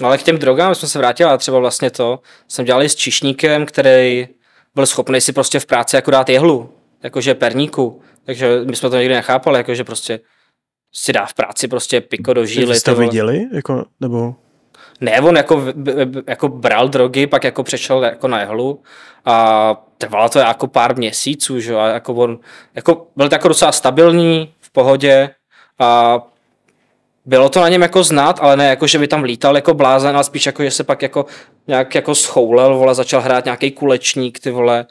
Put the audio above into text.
No ale k těm drogám jsme se vrátili a třeba vlastně to jsem dělal s čišníkem, který byl schopný si prostě v práci jako dát jehlu, jakože perníku. Takže my jsme to někdy nechápali, jakože prostě si dá v práci prostě piko do žíly. Jste to viděli? Jako, nebo... Ne, on jako, jako bral drogy, pak jako přešel jako na jehlu a trvalo to jako pár měsíců, že? A jako on jako byl tak jako docela stabilní, v pohodě a bylo to na něm jako znát, ale ne jako, že by tam lítal jako blázen, ale spíš jako, že se pak jako nějak jako schoulel, vole, začal hrát nějaký kulečník, ty vole,